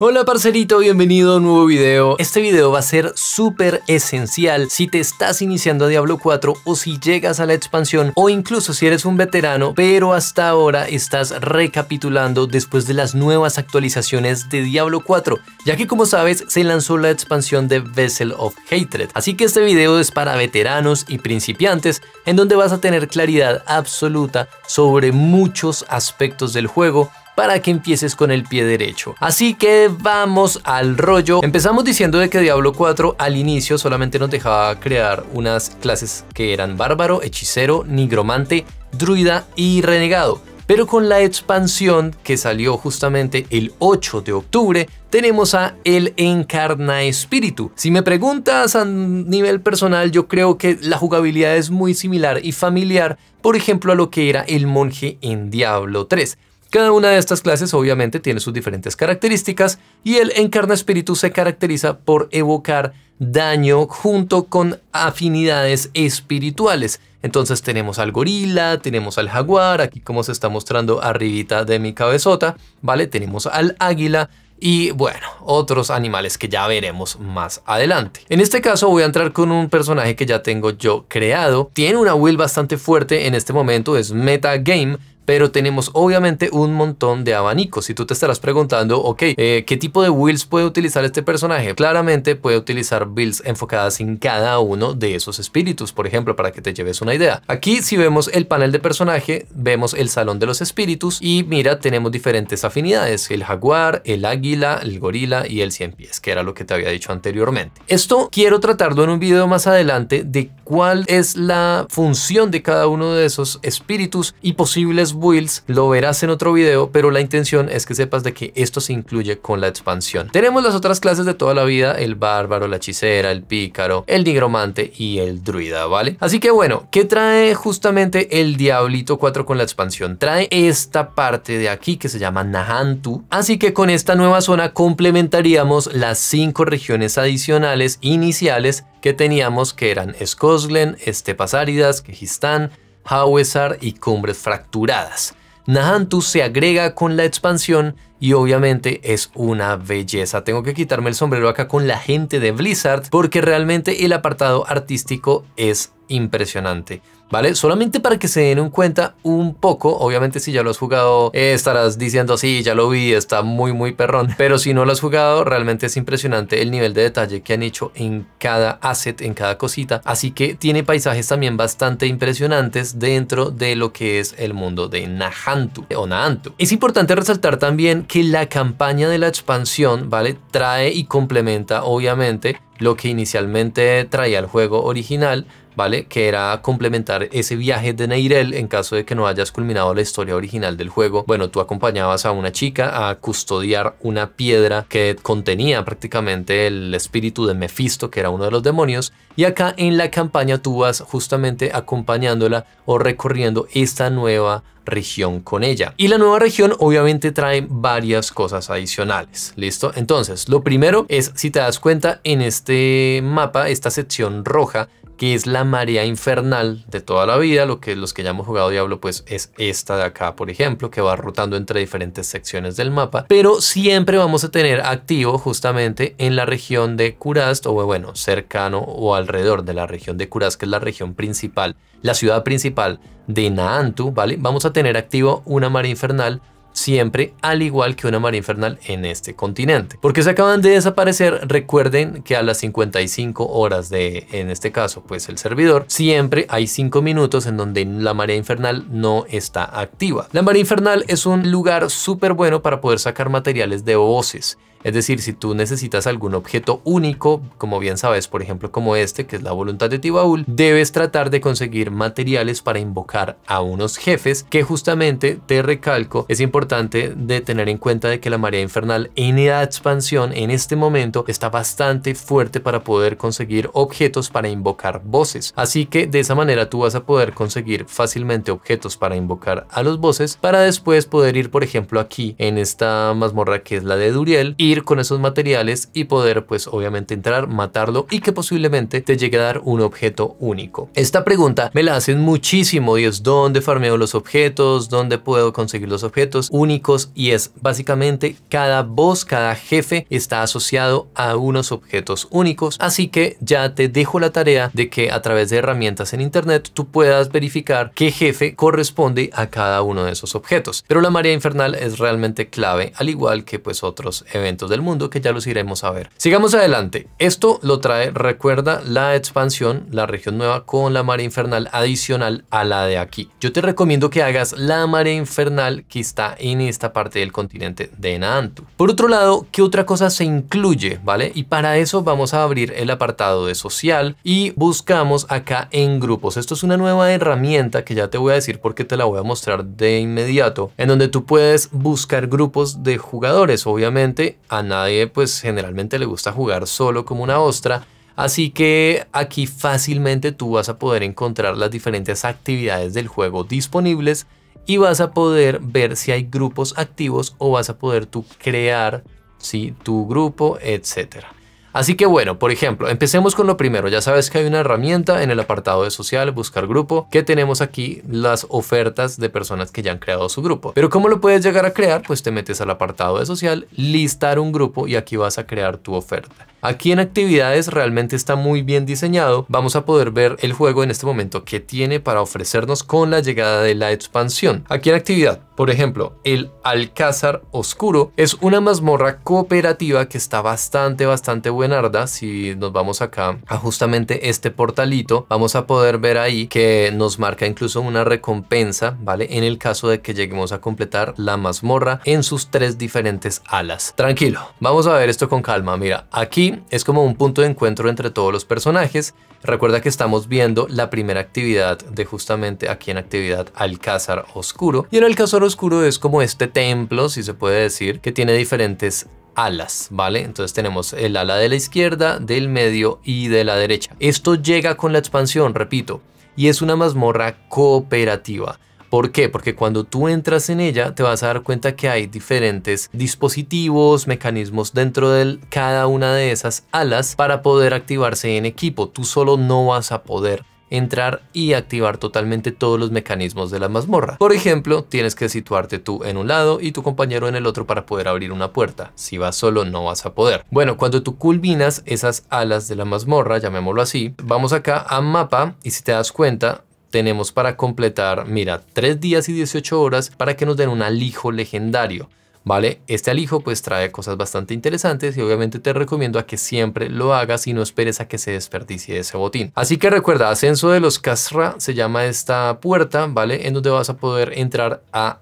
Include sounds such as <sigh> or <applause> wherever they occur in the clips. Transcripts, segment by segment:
Hola parcerito, bienvenido a un nuevo video. Este video va a ser súper esencial si te estás iniciando a Diablo 4 o si llegas a la expansión o incluso si eres un veterano pero hasta ahora estás recapitulando después de las nuevas actualizaciones de Diablo 4 ya que como sabes se lanzó la expansión de Vessel of Hatred. Así que este video es para veteranos y principiantes en donde vas a tener claridad absoluta sobre muchos aspectos del juego para que empieces con el pie derecho. Así que vamos al rollo. Empezamos diciendo de que Diablo 4 al inicio solamente nos dejaba crear unas clases que eran bárbaro, hechicero, nigromante, druida y renegado. Pero con la expansión que salió justamente el 8 de octubre, tenemos a el Encarna Espíritu. Si me preguntas a nivel personal, yo creo que la jugabilidad es muy similar y familiar, por ejemplo, a lo que era el monje en Diablo 3. Cada una de estas clases obviamente tiene sus diferentes características y el encarna espíritu se caracteriza por evocar daño junto con afinidades espirituales. Entonces tenemos al gorila, tenemos al jaguar, aquí como se está mostrando arribita de mi cabezota, ¿vale? Tenemos al águila, y bueno, otros animales que ya veremos más adelante. En este caso voy a entrar con un personaje que ya tengo yo creado. Tiene una will bastante fuerte en este momento, es Meta Game, pero tenemos obviamente un montón de abanicos. Si tú te estarás preguntando, ok, eh, ¿qué tipo de builds puede utilizar este personaje? Claramente puede utilizar builds enfocadas en cada uno de esos espíritus, por ejemplo, para que te lleves una idea. Aquí si vemos el panel de personaje, vemos el salón de los espíritus y mira, tenemos diferentes afinidades, el jaguar, el águila, el gorila y el cien pies, que era lo que te había dicho anteriormente. Esto quiero tratarlo en un video más adelante de cuál es la función de cada uno de esos espíritus y posibles builds, lo verás en otro video, pero la intención es que sepas de que esto se incluye con la expansión. Tenemos las otras clases de toda la vida, el bárbaro, la hechicera, el pícaro, el nigromante y el druida, ¿vale? Así que bueno, ¿qué trae justamente el Diablito 4 con la expansión? Trae esta parte de aquí que se llama Nahantu, así que con esta nueva zona complementaríamos las cinco regiones adicionales iniciales que teníamos que eran Skoslen, Estepas Áridas, Kejistán, Hawesar y Cumbres Fracturadas. Nahantu se agrega con la expansión y obviamente es una belleza. Tengo que quitarme el sombrero acá con la gente de Blizzard porque realmente el apartado artístico es impresionante, ¿vale? Solamente para que se den en cuenta un poco, obviamente si ya lo has jugado eh, estarás diciendo, así, ya lo vi, está muy, muy perrón, <laughs> pero si no lo has jugado, realmente es impresionante el nivel de detalle que han hecho en cada asset, en cada cosita, así que tiene paisajes también bastante impresionantes dentro de lo que es el mundo de Nahantu o Nahantu. Es importante resaltar también que la campaña de la expansión, ¿vale? Trae y complementa, obviamente, lo que inicialmente traía el juego original, ¿vale? Que era complementar ese viaje de Neirel en caso de que no hayas culminado la historia original del juego. Bueno, tú acompañabas a una chica a custodiar una piedra que contenía prácticamente el espíritu de Mephisto, que era uno de los demonios, y acá en la campaña tú vas justamente acompañándola o recorriendo esta nueva región con ella. Y la nueva región obviamente trae varias cosas adicionales. ¿Listo? Entonces, lo primero es, si te das cuenta, en este mapa, esta sección roja que es la marea infernal de toda la vida, lo que los que ya hemos jugado Diablo pues es esta de acá, por ejemplo, que va rotando entre diferentes secciones del mapa, pero siempre vamos a tener activo justamente en la región de Kurast o bueno, cercano o alrededor de la región de Kurast, que es la región principal, la ciudad principal de Naantu, ¿vale? Vamos a tener activo una marea infernal siempre, al igual que una marea infernal en este continente. Porque se acaban de desaparecer, recuerden que a las 55 horas de, en este caso, pues el servidor, siempre hay 5 minutos en donde la marea infernal no está activa. La marea infernal es un lugar súper bueno para poder sacar materiales de voces es decir, si tú necesitas algún objeto único, como bien sabes, por ejemplo como este, que es la voluntad de Tibaúl, debes tratar de conseguir materiales para invocar a unos jefes que justamente, te recalco, es importante de tener en cuenta de que la marea infernal en la expansión en este momento está bastante fuerte para poder conseguir objetos para invocar voces. Así que de esa manera tú vas a poder conseguir fácilmente objetos para invocar a los voces para después poder ir, por ejemplo, aquí en esta mazmorra que es la de Duriel, con esos materiales y poder pues obviamente entrar, matarlo y que posiblemente te llegue a dar un objeto único. Esta pregunta me la hacen muchísimo y es ¿dónde farmeo los objetos? ¿Dónde puedo conseguir los objetos únicos? Y es básicamente cada voz cada jefe está asociado a unos objetos únicos, así que ya te dejo la tarea de que a través de herramientas en internet tú puedas verificar qué jefe corresponde a cada uno de esos objetos. Pero la marea infernal es realmente clave, al igual que pues otros eventos del mundo que ya los iremos a ver. Sigamos adelante. Esto lo trae, recuerda, la expansión, la región nueva con la marea infernal adicional a la de aquí. Yo te recomiendo que hagas la marea infernal que está en esta parte del continente de Naantu. Por otro lado, ¿qué otra cosa se incluye? ¿Vale? Y para eso vamos a abrir el apartado de social y buscamos acá en grupos. Esto es una nueva herramienta que ya te voy a decir porque te la voy a mostrar de inmediato, en donde tú puedes buscar grupos de jugadores. Obviamente, a nadie pues generalmente le gusta jugar solo como una ostra, así que aquí fácilmente tú vas a poder encontrar las diferentes actividades del juego disponibles y vas a poder ver si hay grupos activos o vas a poder tú crear si tu grupo, etcétera. Así que bueno, por ejemplo, empecemos con lo primero. Ya sabes que hay una herramienta en el apartado de social, buscar grupo, que tenemos aquí las ofertas de personas que ya han creado su grupo. Pero ¿cómo lo puedes llegar a crear? Pues te metes al apartado de social, listar un grupo y aquí vas a crear tu oferta. Aquí en actividades realmente está muy bien diseñado. Vamos a poder ver el juego en este momento que tiene para ofrecernos con la llegada de la expansión. Aquí en actividad, por ejemplo, el Alcázar Oscuro es una mazmorra cooperativa que está bastante, bastante buenarda. Si nos vamos acá a justamente este portalito, vamos a poder ver ahí que nos marca incluso una recompensa, ¿vale? En el caso de que lleguemos a completar la mazmorra en sus tres diferentes alas. Tranquilo, vamos a ver esto con calma. Mira, aquí es como un punto de encuentro entre todos los personajes. Recuerda que estamos viendo la primera actividad de justamente aquí en actividad Alcázar Oscuro. Y en Alcázar Oscuro es como este templo, si se puede decir, que tiene diferentes alas, ¿vale? Entonces tenemos el ala de la izquierda, del medio y de la derecha. Esto llega con la expansión, repito, y es una mazmorra cooperativa. ¿Por qué? Porque cuando tú entras en ella te vas a dar cuenta que hay diferentes dispositivos, mecanismos dentro de cada una de esas alas para poder activarse en equipo. Tú solo no vas a poder entrar y activar totalmente todos los mecanismos de la mazmorra. Por ejemplo, tienes que situarte tú en un lado y tu compañero en el otro para poder abrir una puerta. Si vas solo no vas a poder. Bueno, cuando tú culminas esas alas de la mazmorra, llamémoslo así, vamos acá a mapa y si te das cuenta, tenemos para completar, mira, 3 días y 18 horas para que nos den un alijo legendario. ¿Vale? Este alijo pues trae cosas bastante interesantes y obviamente te recomiendo a que siempre lo hagas y no esperes a que se desperdicie ese botín. Así que recuerda, Ascenso de los Kasra se llama esta puerta, ¿vale? En donde vas a poder entrar a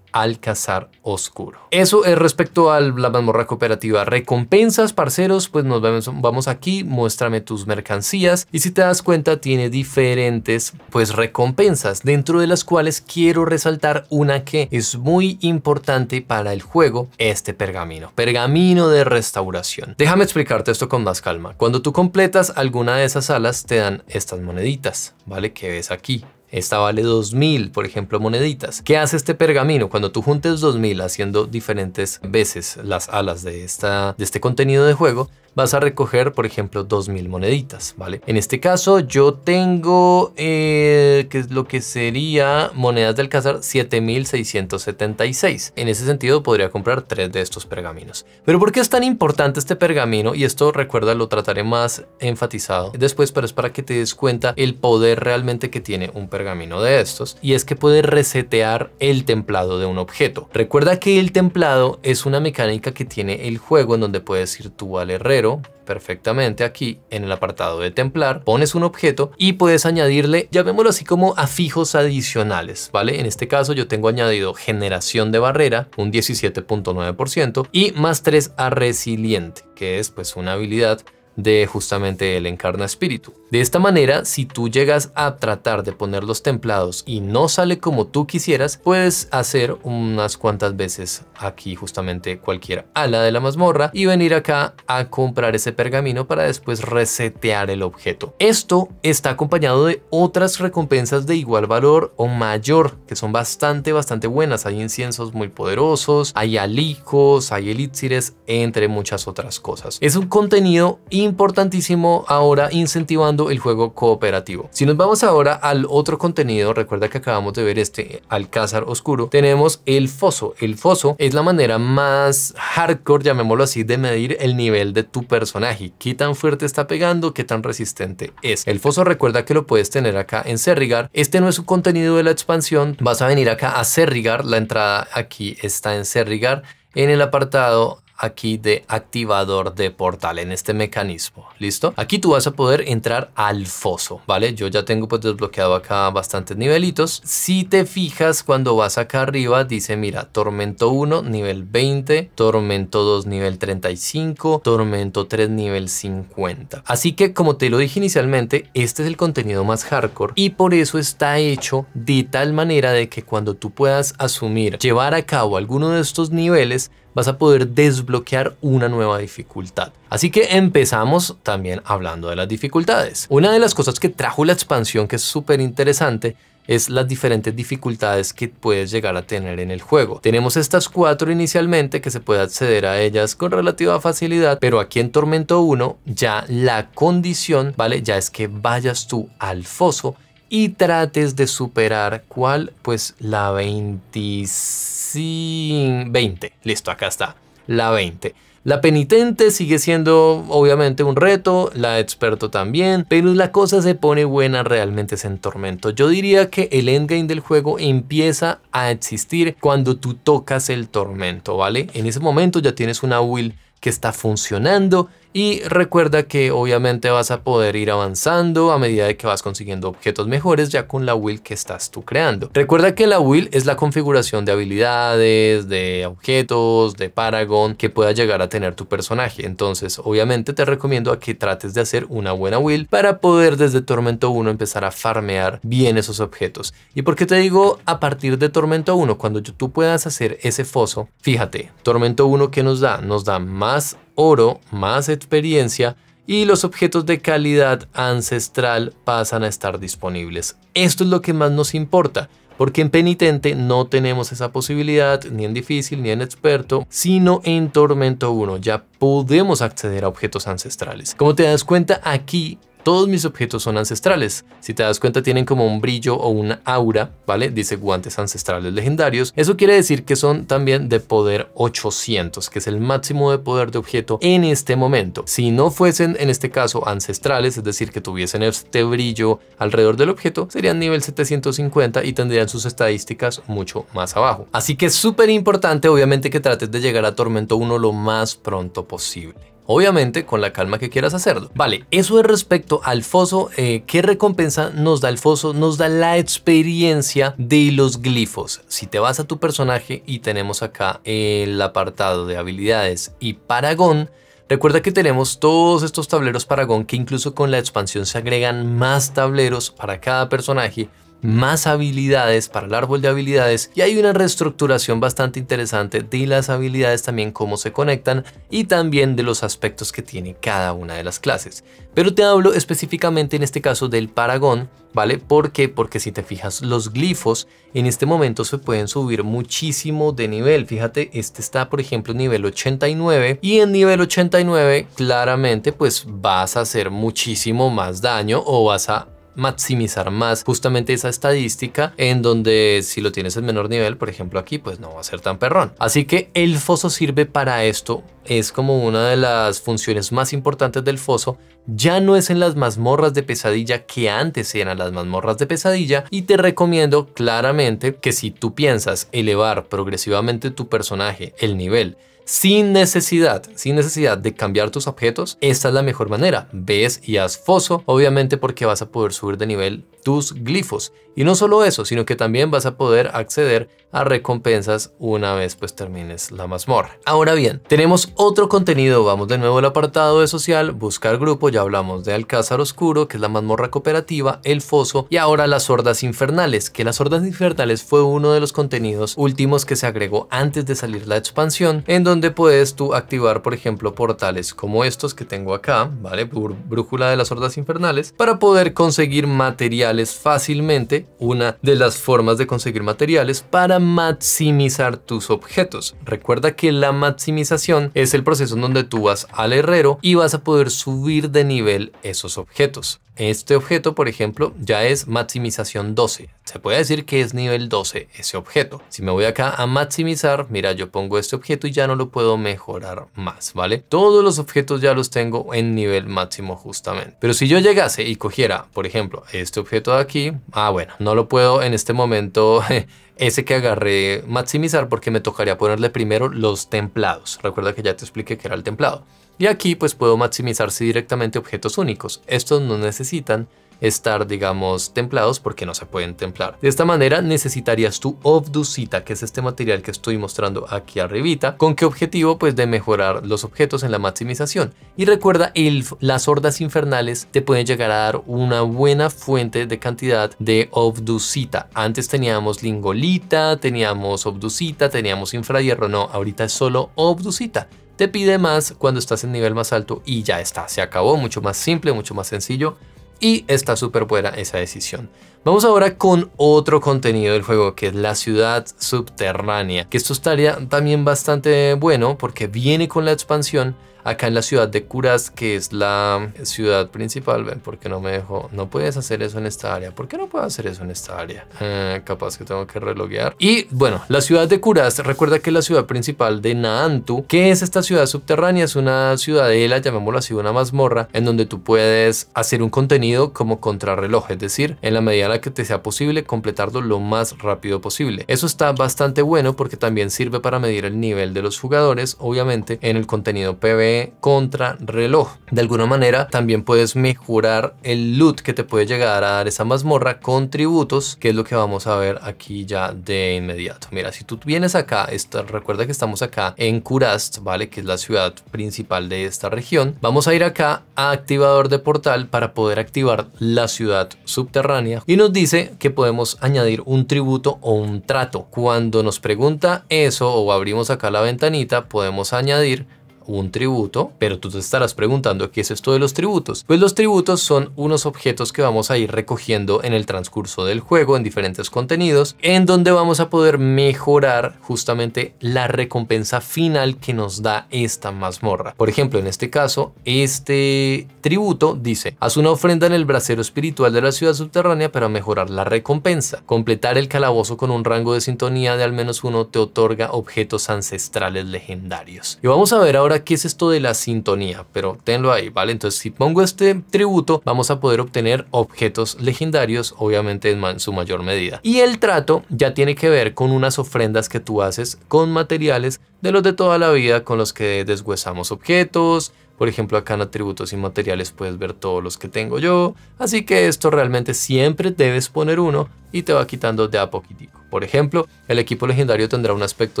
cazar Oscuro. Eso es respecto a la mazmorra cooperativa. Recompensas, parceros, pues nos vemos, vamos aquí, muéstrame tus mercancías y si te das cuenta tiene diferentes pues recompensas dentro de las cuales quiero resaltar una que es muy importante para el juego, este pergamino, pergamino de restauración. Déjame explicarte esto con más calma. Cuando tú completas alguna de esas alas te dan estas moneditas, ¿vale? Que ves aquí. Esta vale 2000, por ejemplo, moneditas. ¿Qué hace este pergamino? Cuando tú juntes 2000 haciendo diferentes veces las alas de, esta, de este contenido de juego, vas a recoger, por ejemplo, 2.000 moneditas, ¿vale? En este caso yo tengo, eh, que es lo que sería monedas de Alcázar, 7.676. En ese sentido podría comprar tres de estos pergaminos. Pero ¿por qué es tan importante este pergamino? Y esto recuerda, lo trataré más enfatizado después, pero es para que te des cuenta el poder realmente que tiene un pergamino de estos. Y es que puede resetear el templado de un objeto. Recuerda que el templado es una mecánica que tiene el juego en donde puedes ir tú al herrero perfectamente aquí en el apartado de templar, pones un objeto y puedes añadirle, llamémoslo así como afijos adicionales, ¿vale? En este caso yo tengo añadido generación de barrera, un 17.9% y más 3 a resiliente, que es pues una habilidad de justamente el encarna espíritu. De esta manera, si tú llegas a tratar de poner los templados y no sale como tú quisieras, puedes hacer unas cuantas veces aquí justamente cualquier ala de la mazmorra y venir acá a comprar ese pergamino para después resetear el objeto. Esto está acompañado de otras recompensas de igual valor o mayor, que son bastante, bastante buenas. Hay inciensos muy poderosos, hay alicos, hay elixires, entre muchas otras cosas. Es un contenido importantísimo ahora incentivando el juego cooperativo. Si nos vamos ahora al otro contenido, recuerda que acabamos de ver este Alcázar Oscuro, tenemos el foso. El foso es la manera más hardcore, llamémoslo así, de medir el nivel de tu personaje. Qué tan fuerte está pegando, qué tan resistente es. El foso recuerda que lo puedes tener acá en Serrigar. Este no es un contenido de la expansión. Vas a venir acá a Serrigar. La entrada aquí está en Serrigar en el apartado aquí de activador de portal en este mecanismo. ¿Listo? Aquí tú vas a poder entrar al foso, ¿vale? Yo ya tengo pues desbloqueado acá bastantes nivelitos. Si te fijas, cuando vas acá arriba dice, mira, tormento 1, nivel 20, tormento 2, nivel 35, tormento 3, nivel 50. Así que como te lo dije inicialmente, este es el contenido más hardcore y por eso está hecho de tal manera de que cuando tú puedas asumir, llevar a cabo alguno de estos niveles, vas a poder desbloquear una nueva dificultad. Así que empezamos también hablando de las dificultades. Una de las cosas que trajo la expansión que es súper interesante es las diferentes dificultades que puedes llegar a tener en el juego. Tenemos estas cuatro inicialmente que se puede acceder a ellas con relativa facilidad, pero aquí en Tormento 1 ya la condición, ¿vale? Ya es que vayas tú al foso y trates de superar cuál, pues la 26 20. Listo, acá está. La 20. La penitente sigue siendo obviamente un reto, la experto también, pero la cosa se pone buena realmente es en tormento. Yo diría que el endgame del juego empieza a existir cuando tú tocas el tormento, ¿vale? En ese momento ya tienes una will que está funcionando y recuerda que obviamente vas a poder ir avanzando a medida de que vas consiguiendo objetos mejores ya con la will que estás tú creando. Recuerda que la will es la configuración de habilidades, de objetos, de Paragon que pueda llegar a tener tu personaje. Entonces obviamente te recomiendo a que trates de hacer una buena will para poder desde Tormento 1 empezar a farmear bien esos objetos. ¿Y porque te digo a partir de Tormento 1? Cuando tú puedas hacer ese foso, fíjate, Tormento 1 que nos da? Nos da más oro más experiencia y los objetos de calidad ancestral pasan a estar disponibles. Esto es lo que más nos importa, porque en penitente no tenemos esa posibilidad, ni en difícil, ni en experto, sino en tormento 1, ya podemos acceder a objetos ancestrales. Como te das cuenta, aquí todos mis objetos son ancestrales. Si te das cuenta tienen como un brillo o una aura, ¿vale? Dice guantes ancestrales legendarios. Eso quiere decir que son también de poder 800, que es el máximo de poder de objeto en este momento. Si no fuesen en este caso ancestrales, es decir, que tuviesen este brillo alrededor del objeto, serían nivel 750 y tendrían sus estadísticas mucho más abajo. Así que es súper importante obviamente que trates de llegar a Tormento 1 lo más pronto posible. Obviamente con la calma que quieras hacerlo. Vale, eso es respecto al foso. Eh, ¿Qué recompensa nos da el foso? Nos da la experiencia de los glifos. Si te vas a tu personaje y tenemos acá el apartado de habilidades y paragón, Recuerda que tenemos todos estos tableros paragón que incluso con la expansión se agregan más tableros para cada personaje más habilidades para el árbol de habilidades y hay una reestructuración bastante interesante de las habilidades también cómo se conectan y también de los aspectos que tiene cada una de las clases. Pero te hablo específicamente en este caso del paragón, ¿vale? ¿Por qué? Porque si te fijas los glifos en este momento se pueden subir muchísimo de nivel. Fíjate, este está por ejemplo en nivel 89 y en nivel 89 claramente pues vas a hacer muchísimo más daño o vas a maximizar más justamente esa estadística en donde si lo tienes en menor nivel, por ejemplo aquí, pues no va a ser tan perrón. Así que el foso sirve para esto, es como una de las funciones más importantes del foso, ya no es en las mazmorras de pesadilla que antes eran las mazmorras de pesadilla y te recomiendo claramente que si tú piensas elevar progresivamente tu personaje, el nivel, sin necesidad, sin necesidad de cambiar tus objetos, esta es la mejor manera. Ves y haz foso, obviamente porque vas a poder subir de nivel tus glifos. Y no solo eso, sino que también vas a poder acceder a recompensas una vez pues termines la mazmorra. Ahora bien, tenemos otro contenido, vamos de nuevo al apartado de social, buscar grupo, ya hablamos de Alcázar Oscuro, que es la mazmorra cooperativa, el foso y ahora las hordas infernales, que las hordas infernales fue uno de los contenidos últimos que se agregó antes de salir la expansión, en donde donde puedes tú activar, por ejemplo, portales como estos que tengo acá, ¿vale? Brújula de las Hordas Infernales, para poder conseguir materiales fácilmente, una de las formas de conseguir materiales para maximizar tus objetos. Recuerda que la maximización es el proceso en donde tú vas al herrero y vas a poder subir de nivel esos objetos. Este objeto, por ejemplo, ya es maximización 12. Se puede decir que es nivel 12 ese objeto. Si me voy acá a maximizar, mira, yo pongo este objeto y ya no lo puedo mejorar más, ¿vale? Todos los objetos ya los tengo en nivel máximo justamente. Pero si yo llegase y cogiera, por ejemplo, este objeto de aquí, ah, bueno, no lo puedo en este momento... <laughs> ese que agarré maximizar porque me tocaría ponerle primero los templados. Recuerda que ya te expliqué que era el templado. Y aquí pues puedo maximizar si directamente objetos únicos. Estos no necesitan estar, digamos, templados porque no se pueden templar. De esta manera necesitarías tu obducita, que es este material que estoy mostrando aquí arribita, con qué objetivo pues de mejorar los objetos en la maximización. Y recuerda, las hordas infernales te pueden llegar a dar una buena fuente de cantidad de obducita. Antes teníamos lingolita, teníamos obducita, teníamos infrahierro, no, ahorita es solo obducita te pide más cuando estás en nivel más alto y ya está, se acabó, mucho más simple, mucho más sencillo. Y está súper buena esa decisión. Vamos ahora con otro contenido del juego que es la ciudad subterránea, que esto estaría también bastante bueno porque viene con la expansión acá en la ciudad de Curas, que es la ciudad principal, ven, ¿por qué no me dejó? No puedes hacer eso en esta área. ¿Por qué no puedo hacer eso en esta área? Eh, capaz que tengo que reloguear. Y bueno, la ciudad de Curas, recuerda que es la ciudad principal de Naantu, que es esta ciudad subterránea, es una ciudadela, llamémoslo así, una mazmorra, en donde tú puedes hacer un contenido como contrarreloj, es decir, en la medida en la que te sea posible, completarlo lo más rápido posible. Eso está bastante bueno porque también sirve para medir el nivel de los jugadores, obviamente, en el contenido PvE contra contrarreloj. De alguna manera, también puedes mejorar el loot que te puede llegar a dar esa mazmorra con tributos, que es lo que vamos a ver aquí ya de inmediato. Mira, si tú vienes acá, recuerda que estamos acá en Curast, ¿vale? Que es la ciudad principal de esta región. Vamos a ir acá a activador de portal para poder activar la ciudad subterránea y nos dice que podemos añadir un tributo o un trato. Cuando nos pregunta eso o abrimos acá la ventanita, podemos añadir un tributo, pero tú te estarás preguntando qué es esto de los tributos. Pues los tributos son unos objetos que vamos a ir recogiendo en el transcurso del juego, en diferentes contenidos, en donde vamos a poder mejorar justamente la recompensa final que nos da esta mazmorra. Por ejemplo, en este caso, este tributo dice, haz una ofrenda en el brasero espiritual de la ciudad subterránea para mejorar la recompensa. Completar el calabozo con un rango de sintonía de al menos uno te otorga objetos ancestrales legendarios. Y vamos a ver ahora ¿qué es esto de la sintonía? Pero tenlo ahí, ¿vale? Entonces, si pongo este tributo, vamos a poder obtener objetos legendarios, obviamente en su mayor medida. Y el trato ya tiene que ver con unas ofrendas que tú haces con materiales de los de toda la vida con los que deshuesamos objetos, por ejemplo, acá en atributos y materiales puedes ver todos los que tengo yo. Así que esto realmente siempre debes poner uno y te va quitando de a poquitico. Por ejemplo, el equipo legendario tendrá un aspecto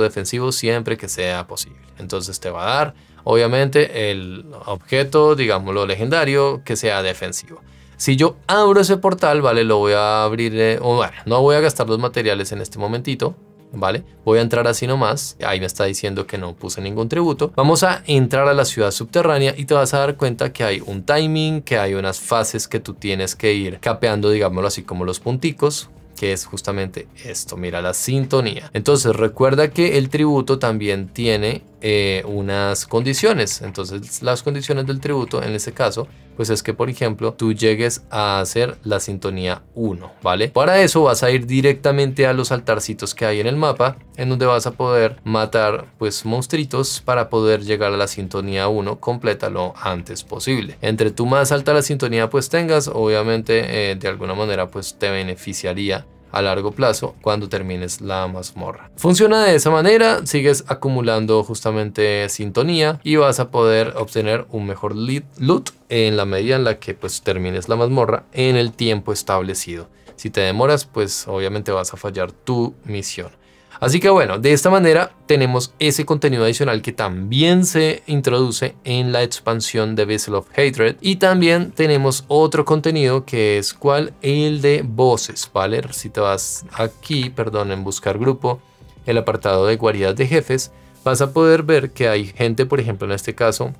defensivo siempre que sea posible. Entonces te va a dar, obviamente, el objeto, digámoslo, legendario que sea defensivo. Si yo abro ese portal, ¿vale? Lo voy a abrir, eh, no voy a gastar los materiales en este momentito, ¿vale? Voy a entrar así nomás. Ahí me está diciendo que no puse ningún tributo. Vamos a entrar a la ciudad subterránea y te vas a dar cuenta que hay un timing, que hay unas fases que tú tienes que ir capeando, digámoslo así, como los punticos que es justamente esto, mira la sintonía. Entonces recuerda que el tributo también tiene eh, unas condiciones, entonces las condiciones del tributo en ese caso pues es que, por ejemplo, tú llegues a hacer la sintonía 1, ¿vale? Para eso vas a ir directamente a los altarcitos que hay en el mapa, en donde vas a poder matar, pues, monstruitos para poder llegar a la sintonía 1 completa lo antes posible. Entre tú más alta la sintonía, pues, tengas, obviamente, eh, de alguna manera, pues, te beneficiaría a largo plazo cuando termines la mazmorra. Funciona de esa manera, sigues acumulando justamente sintonía y vas a poder obtener un mejor loot en la medida en la que pues termines la mazmorra en el tiempo establecido. Si te demoras, pues obviamente vas a fallar tu misión. Así que bueno, de esta manera tenemos ese contenido adicional que también se introduce en la expansión de Vessel of Hatred. Y también tenemos otro contenido que es cuál? El de voces, ¿vale? Si te vas aquí, perdón, en buscar grupo, el apartado de guaridas de jefes, vas a poder ver que hay gente, por ejemplo, en este caso,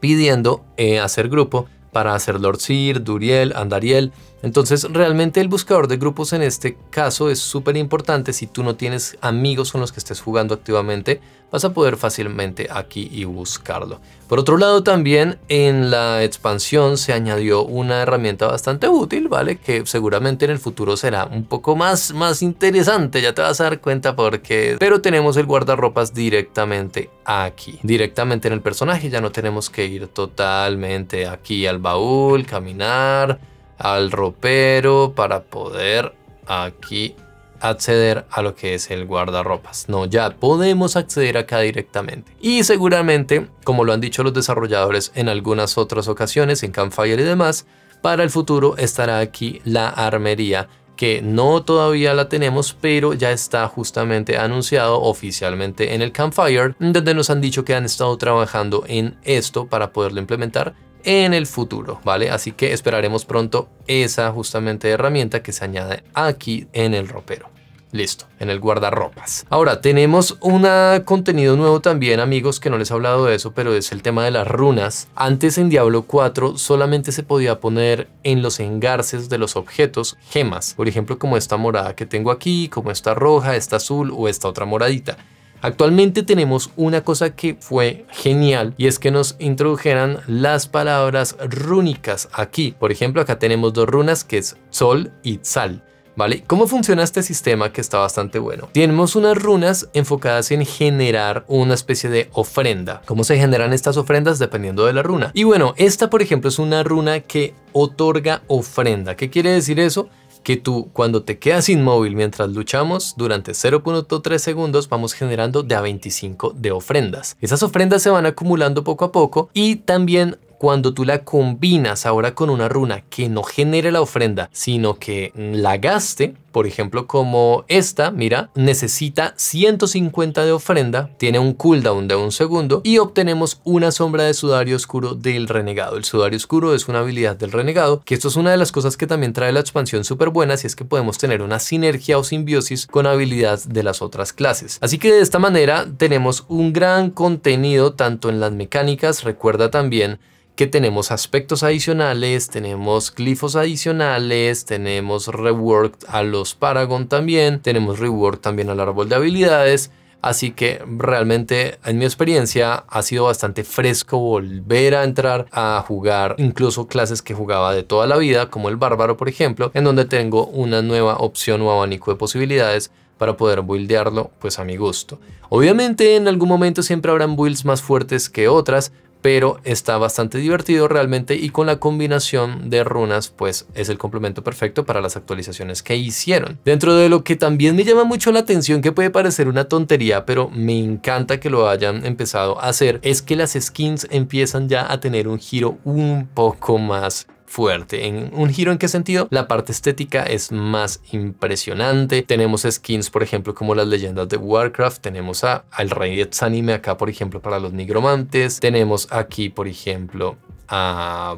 pidiendo eh, hacer grupo para hacer Lord Sir, Duriel, Andariel, entonces, realmente el buscador de grupos en este caso es súper importante. Si tú no tienes amigos con los que estés jugando activamente, vas a poder fácilmente aquí y buscarlo. Por otro lado, también en la expansión se añadió una herramienta bastante útil, ¿vale? Que seguramente en el futuro será un poco más, más interesante, ya te vas a dar cuenta porque... Pero tenemos el guardarropas directamente aquí, directamente en el personaje, ya no tenemos que ir totalmente aquí al baúl, caminar al ropero para poder aquí acceder a lo que es el guardarropas. No, ya podemos acceder acá directamente. Y seguramente, como lo han dicho los desarrolladores en algunas otras ocasiones, en Campfire y demás, para el futuro estará aquí la armería que no todavía la tenemos, pero ya está justamente anunciado oficialmente en el Campfire, donde nos han dicho que han estado trabajando en esto para poderlo implementar en el futuro, ¿vale? Así que esperaremos pronto esa justamente herramienta que se añade aquí en el ropero. Listo, en el guardarropas. Ahora, tenemos un contenido nuevo también, amigos, que no les he hablado de eso, pero es el tema de las runas. Antes en Diablo 4 solamente se podía poner en los engarces de los objetos gemas. Por ejemplo, como esta morada que tengo aquí, como esta roja, esta azul o esta otra moradita. Actualmente tenemos una cosa que fue genial y es que nos introdujeran las palabras rúnicas aquí. Por ejemplo, acá tenemos dos runas que es sol y sal. ¿Vale? ¿Cómo funciona este sistema que está bastante bueno? Tenemos unas runas enfocadas en generar una especie de ofrenda. ¿Cómo se generan estas ofrendas? Dependiendo de la runa. Y bueno, esta por ejemplo es una runa que otorga ofrenda. ¿Qué quiere decir eso? que tú cuando te quedas inmóvil mientras luchamos, durante 0.3 segundos vamos generando de a 25 de ofrendas. Esas ofrendas se van acumulando poco a poco y también cuando tú la combinas ahora con una runa que no genere la ofrenda, sino que mm, la gaste, por ejemplo, como esta, mira, necesita 150 de ofrenda, tiene un cooldown de un segundo y obtenemos una sombra de sudario oscuro del renegado. El sudario oscuro es una habilidad del renegado, que esto es una de las cosas que también trae la expansión súper buena, si es que podemos tener una sinergia o simbiosis con habilidades de las otras clases. Así que de esta manera tenemos un gran contenido tanto en las mecánicas, recuerda también tenemos aspectos adicionales, tenemos glifos adicionales, tenemos rework a los Paragon también, tenemos rework también al árbol de habilidades. Así que realmente en mi experiencia ha sido bastante fresco volver a entrar a jugar incluso clases que jugaba de toda la vida, como el bárbaro por ejemplo, en donde tengo una nueva opción o abanico de posibilidades para poder buildearlo pues a mi gusto. Obviamente en algún momento siempre habrán builds más fuertes que otras, pero está bastante divertido realmente y con la combinación de runas pues es el complemento perfecto para las actualizaciones que hicieron. Dentro de lo que también me llama mucho la atención que puede parecer una tontería pero me encanta que lo hayan empezado a hacer es que las skins empiezan ya a tener un giro un poco más fuerte. ¿En un giro en qué sentido? La parte estética es más impresionante. Tenemos skins, por ejemplo, como las leyendas de Warcraft. Tenemos a, al rey de Tsanime acá, por ejemplo, para los nigromantes. Tenemos aquí, por ejemplo, a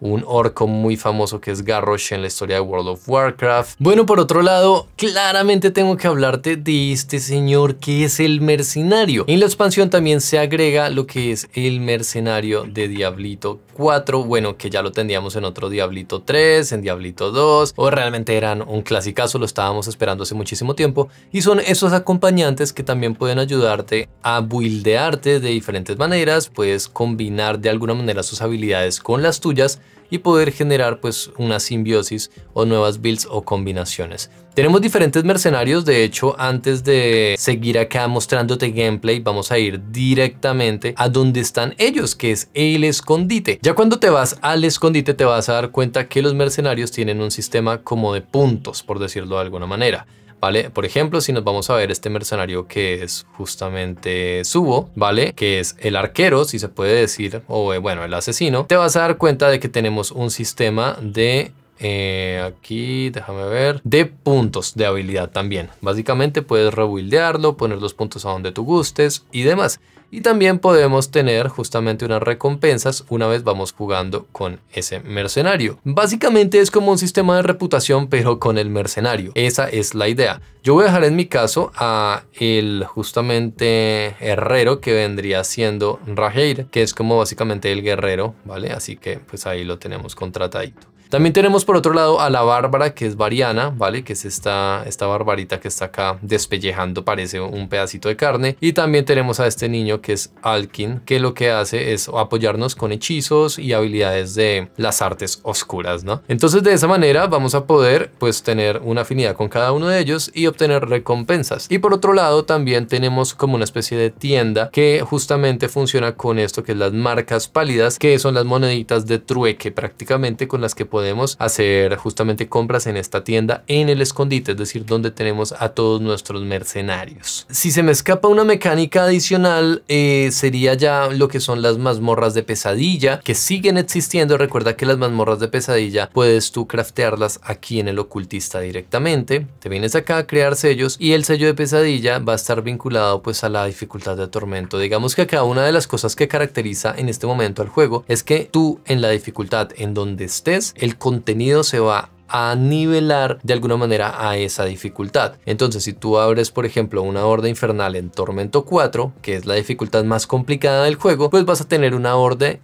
un orco muy famoso que es Garrosh en la historia de World of Warcraft. Bueno, por otro lado, claramente tengo que hablarte de este señor que es el mercenario. En la expansión también se agrega lo que es el mercenario de Diablito 4, bueno, que ya lo tendríamos en otro Diablito 3, en Diablito 2, o realmente eran un clasicazo, lo estábamos esperando hace muchísimo tiempo, y son esos acompañantes que también pueden ayudarte a buildearte de diferentes maneras, puedes combinar de alguna manera sus habilidades con las tuyas, y poder generar pues una simbiosis o nuevas builds o combinaciones. Tenemos diferentes mercenarios, de hecho antes de seguir acá mostrándote gameplay vamos a ir directamente a donde están ellos que es el escondite. Ya cuando te vas al escondite te vas a dar cuenta que los mercenarios tienen un sistema como de puntos por decirlo de alguna manera. ¿vale? Por ejemplo, si nos vamos a ver este mercenario que es justamente Subo, ¿vale? Que es el arquero, si se puede decir, o eh, bueno, el asesino, te vas a dar cuenta de que tenemos un sistema de eh, aquí, déjame ver. De puntos de habilidad también. Básicamente puedes rebuildearlo, poner los puntos a donde tú gustes y demás. Y también podemos tener justamente unas recompensas una vez vamos jugando con ese mercenario. Básicamente es como un sistema de reputación pero con el mercenario. Esa es la idea. Yo voy a dejar en mi caso a el justamente herrero que vendría siendo Raheir, que es como básicamente el guerrero, ¿vale? Así que pues ahí lo tenemos contratadito. También tenemos por otro lado a la Bárbara, que es Variana, ¿vale? Que es esta, esta barbarita que está acá despellejando, parece un pedacito de carne. Y también tenemos a este niño que es Alkin, que lo que hace es apoyarnos con hechizos y habilidades de las artes oscuras, ¿no? Entonces de esa manera vamos a poder pues tener una afinidad con cada uno de ellos y obtener recompensas. Y por otro lado también tenemos como una especie de tienda que justamente funciona con esto que es las marcas pálidas, que son las moneditas de trueque prácticamente con las que podemos podemos hacer justamente compras en esta tienda en el escondite, es decir, donde tenemos a todos nuestros mercenarios. Si se me escapa una mecánica adicional, eh, sería ya lo que son las mazmorras de pesadilla, que siguen existiendo. Recuerda que las mazmorras de pesadilla puedes tú craftearlas aquí en el ocultista directamente. Te vienes acá a crear sellos y el sello de pesadilla va a estar vinculado pues a la dificultad de tormento. Digamos que acá una de las cosas que caracteriza en este momento al juego es que tú en la dificultad en donde estés, el el contenido se va a nivelar de alguna manera a esa dificultad. Entonces, si tú abres, por ejemplo, una horda infernal en Tormento 4, que es la dificultad más complicada del juego, pues vas a tener una horda,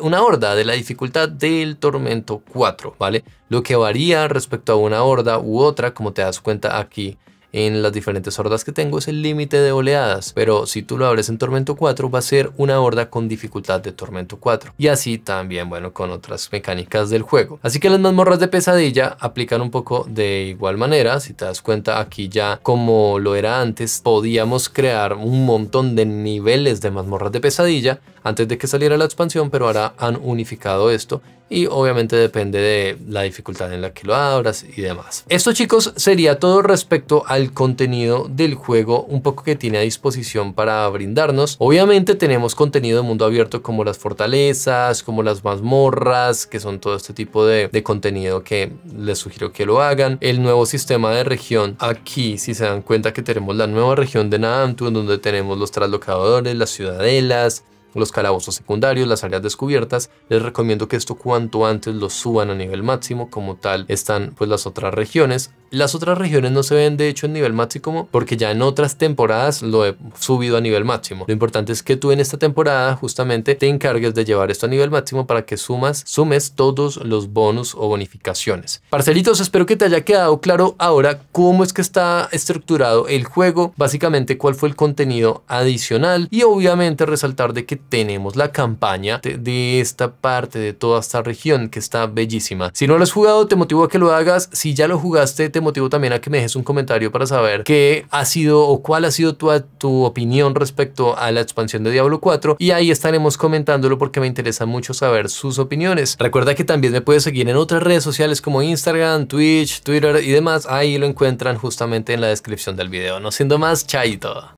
una horda de la dificultad del Tormento 4, ¿vale? Lo que varía respecto a una horda u otra, como te das cuenta aquí, en las diferentes hordas que tengo es el límite de oleadas, pero si tú lo abres en Tormento 4 va a ser una horda con dificultad de Tormento 4 y así también bueno con otras mecánicas del juego. Así que las mazmorras de pesadilla aplican un poco de igual manera, si te das cuenta aquí ya como lo era antes podíamos crear un montón de niveles de mazmorras de pesadilla antes de que saliera la expansión pero ahora han unificado esto y obviamente depende de la dificultad en la que lo abras y demás. Esto chicos sería todo respecto al contenido del juego un poco que tiene a disposición para brindarnos. Obviamente tenemos contenido de mundo abierto como las fortalezas, como las mazmorras, que son todo este tipo de, contenido que les sugiero que lo hagan. El nuevo sistema de región aquí, si se dan cuenta que tenemos la nueva región de Nantu, en donde tenemos los traslocadores, las ciudadelas, los calabozos secundarios, las áreas descubiertas, les recomiendo que esto cuanto antes lo suban a nivel máximo, como tal están pues las otras regiones, las otras regiones no se ven de hecho en nivel máximo porque ya en otras temporadas lo he subido a nivel máximo. Lo importante es que tú en esta temporada justamente te encargues de llevar esto a nivel máximo para que sumas, sumes todos los bonus o bonificaciones. Parcelitos, espero que te haya quedado claro ahora cómo es que está estructurado el juego, básicamente cuál fue el contenido adicional y obviamente resaltar de que tenemos la campaña de, esta parte de toda esta región que está bellísima. Si no lo has jugado, te motivo a que lo hagas. Si ya lo jugaste, te motivo también a que me dejes un comentario para saber qué ha sido o cuál ha sido tu, tu opinión respecto a la expansión de Diablo 4 y ahí estaremos comentándolo porque me interesa mucho saber sus opiniones. Recuerda que también me puedes seguir en otras redes sociales como Instagram, Twitch, Twitter y demás. Ahí lo encuentran justamente en la descripción del video. No siendo más, chaito.